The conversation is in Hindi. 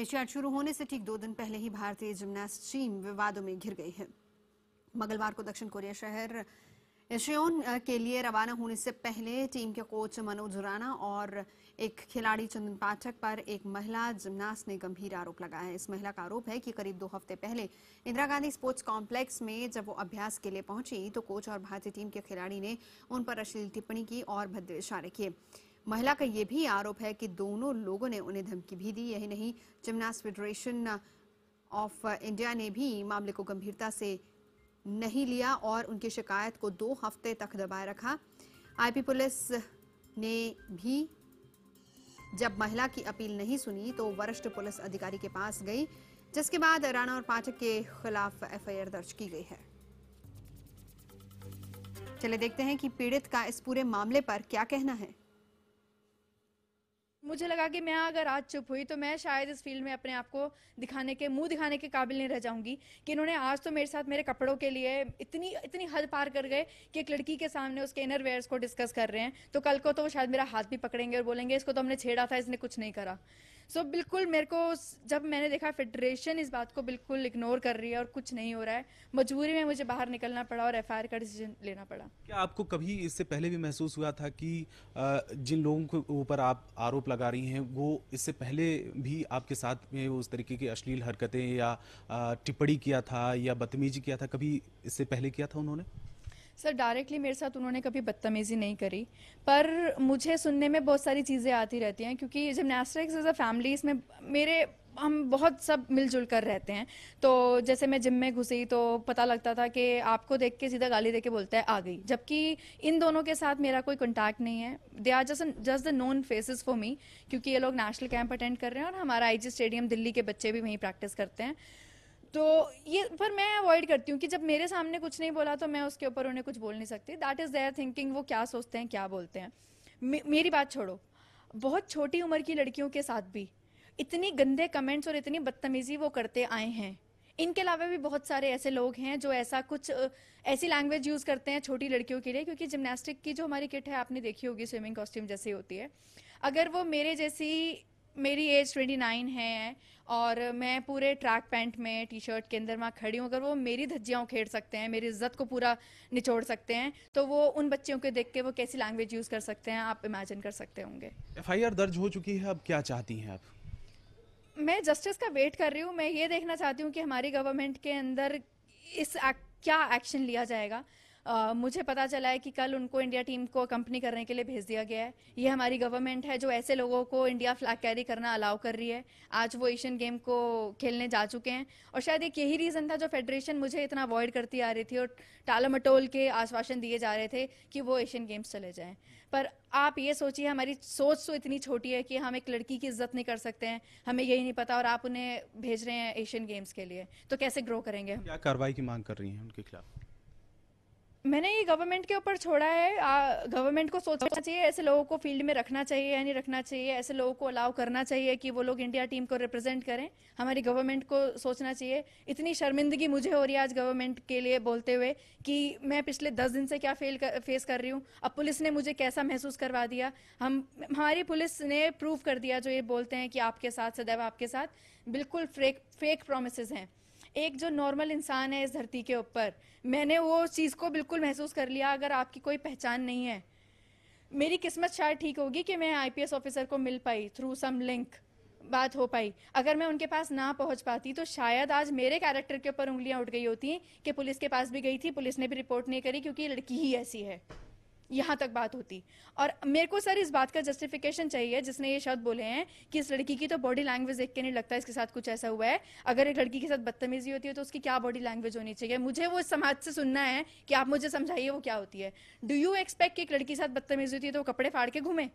एशियाड शुरू होने से ठीक दो दिन पहले ही भारतीय जिमनास्ट टीम विवादों में घिर गई है मंगलवार को दक्षिण कोरिया शहर एशियोन के लिए रवाना होने से पहले टीम के कोच मनोज राणा और एक खिलाड़ी चंदन पाठक पर एक महिला जिम्नास्ट ने गंभीर आरोप लगाया है इस महिला का आरोप है कि करीब दो हफ्ते पहले इंदिरा गांधी स्पोर्ट्स कॉम्प्लेक्स में जब वो अभ्यास के लिए पहुंची तो कोच और भारतीय टीम के खिलाड़ी ने उन पर अश्लील टिप्पणी की और भद्र इशारे किए महिला का यह भी आरोप है कि दोनों लोगों ने उन्हें धमकी भी दी यही नहीं जिमनास्ट फेडरेशन ऑफ इंडिया ने भी मामले को गंभीरता से नहीं लिया और उनकी शिकायत को दो हफ्ते तक दबाए रखा आईपी पुलिस ने भी जब महिला की अपील नहीं सुनी तो वरिष्ठ पुलिस अधिकारी के पास गई जिसके बाद राणा और पाठक के खिलाफ एफआईआर दर्ज की गई है चले देखते हैं कि पीड़ित का इस पूरे मामले पर क्या कहना है मुझे लगा कि मैं अगर आज चुप हुई तो मैं शायद इस फील्ड में अपने आप को दिखाने के मुंह दिखाने के काबिल नहीं रह जाऊंगी कि इन्होंने आज तो मेरे साथ मेरे कपड़ों के लिए इतनी इतनी हद पार कर गए कि एक लड़की के सामने उसके इनर वेयर्स को डिस्कस कर रहे हैं तो कल को तो वो शायद मेरा हाथ भी पकड़ेंगे और बोलेंगे इसको तो हमने छेड़ा था इसने कुछ नहीं करा सो so, बिल्कुल मेरे को जब मैंने देखा फेडरेशन इस बात को बिल्कुल इग्नोर कर रही है और कुछ नहीं हो रहा है मजबूरी में मुझे बाहर निकलना पड़ा और एफ का डिसीजन लेना पड़ा क्या आपको कभी इससे पहले भी महसूस हुआ था कि जिन लोगों के ऊपर आप आरोप लगा रही हैं वो इससे पहले भी आपके साथ में उस तरीके की अश्लील हरकतें या टिप्पणी किया था या बदतमीजी किया था कभी इससे पहले किया था उन्होंने सर डायरेक्टली मेरे साथ उन्होंने कभी बदतमीज़ी नहीं करी पर मुझे सुनने में बहुत सारी चीज़ें आती रहती हैं क्योंकि जिमनास्टिक्स एज अ फैमिली इसमें मेरे हम बहुत सब मिलजुल कर रहते हैं तो जैसे मैं जिम में घुसी तो पता लगता था कि आपको देख के सीधा गाली दे के बोलता है आ गई जबकि इन दोनों के साथ मेरा कोई कॉन्टैक्ट नहीं है they are just just the known faces for me क्योंकि ये लोग नेशनल कैंप अटेंड कर रहे हैं और हमारा आईजी स्टेडियम दिल्ली के बच्चे भी वहीं प्रैक्टिस करते हैं तो ये पर मैं अवॉइड करती हूँ कि जब मेरे सामने कुछ नहीं बोला तो मैं उसके ऊपर उन्हें कुछ बोल नहीं सकती दैट इज़ देयर थिंकिंग वो क्या सोचते हैं क्या बोलते हैं मे, मेरी बात छोड़ो बहुत छोटी उम्र की लड़कियों के साथ भी इतनी गंदे कमेंट्स और इतनी बदतमीज़ी वो करते आए हैं इनके अलावा भी बहुत सारे ऐसे लोग हैं जो ऐसा कुछ ऐसी लैंग्वेज यूज़ करते हैं छोटी लड़कियों के लिए क्योंकि जिमनास्टिक की जो हमारी किट है आपने देखी होगी स्विमिंग कॉस्ट्यूम जैसी होती है अगर वो मेरे जैसी मेरी एज ट्वेंटी नाइन है और मैं पूरे ट्रैक पैंट में टी शर्ट के अंदर वहाँ खड़ी हूँ अगर वो मेरी धज्जियाँ उखेड़ सकते हैं मेरी इज्जत को पूरा निचोड़ सकते हैं तो वो उन बच्चों को देख के वो कैसी लैंग्वेज यूज़ कर सकते हैं आप इमेजिन कर सकते होंगे एफ दर्ज हो चुकी है अब क्या चाहती हैं आप मैं जस्टिस का वेट कर रही हूँ मैं ये देखना चाहती हूँ कि हमारी गवर्नमेंट के अंदर इस क्या एक्शन लिया जाएगा आ, मुझे पता चला है कि कल उनको इंडिया टीम को कंपनी करने के लिए भेज दिया गया है ये हमारी गवर्नमेंट है जो ऐसे लोगों को इंडिया फ्लैग कैरी करना अलाउ कर रही है आज वो एशियन गेम को खेलने जा चुके हैं और शायद एक यही रीज़न था जो फेडरेशन मुझे इतना अवॉइड करती आ रही थी और टाला मटोल के आश्वासन दिए जा रहे थे कि वो एशियन गेम्स चले जाएँ पर आप ये सोचिए हमारी सोच तो इतनी छोटी है कि हम एक लड़की की इज्जत नहीं कर सकते हैं हमें यही नहीं पता और आप उन्हें भेज रहे हैं एशियन गेम्स के लिए तो कैसे ग्रो करेंगे हम क्या कार्रवाई की मांग कर रही हैं उनके खिलाफ मैंने ये गवर्नमेंट के ऊपर छोड़ा है गवर्नमेंट को सोचना चाहिए ऐसे लोगों को फील्ड में रखना चाहिए या नहीं रखना चाहिए ऐसे लोगों को अलाउ करना चाहिए कि वो लोग इंडिया टीम को रिप्रेजेंट करें हमारी गवर्नमेंट को सोचना चाहिए इतनी शर्मिंदगी मुझे हो रही है आज गवर्नमेंट के लिए बोलते हुए कि मैं पिछले दस दिन से क्या फेल कर, फेस कर रही हूँ अब पुलिस ने मुझे कैसा महसूस करवा दिया हम हमारी पुलिस ने प्रूव कर दिया जो ये बोलते हैं कि आपके साथ सदैव आपके साथ बिल्कुल फेक फेक प्रोमिस हैं एक जो नॉर्मल इंसान है इस धरती के ऊपर मैंने वो चीज़ को बिल्कुल महसूस कर लिया अगर आपकी कोई पहचान नहीं है मेरी किस्मत शायद ठीक होगी कि मैं आईपीएस ऑफिसर को मिल पाई थ्रू सम लिंक बात हो पाई अगर मैं उनके पास ना पहुंच पाती तो शायद आज मेरे कैरेक्टर के ऊपर उंगलियां उठ गई होती कि पुलिस के पास भी गई थी पुलिस ने भी रिपोर्ट नहीं करी क्योंकि लड़की ही ऐसी है यहाँ तक बात होती और मेरे को सर इस बात का जस्टिफिकेशन चाहिए जिसने ये शब्द बोले हैं कि इस लड़की की तो बॉडी लैंग्वेज देख के नहीं लगता इसके साथ कुछ ऐसा हुआ है अगर एक लड़की के साथ बदतमीजी होती है तो उसकी क्या बॉडी लैंग्वेज होनी चाहिए मुझे वो समाज से सुनना है कि आप मुझे समझाइए वो क्या होती है डू यू एक्सपेक्ट कि एक लड़की के साथ बदतमीजी होती है तो वो कपड़े फाड़ के घूमे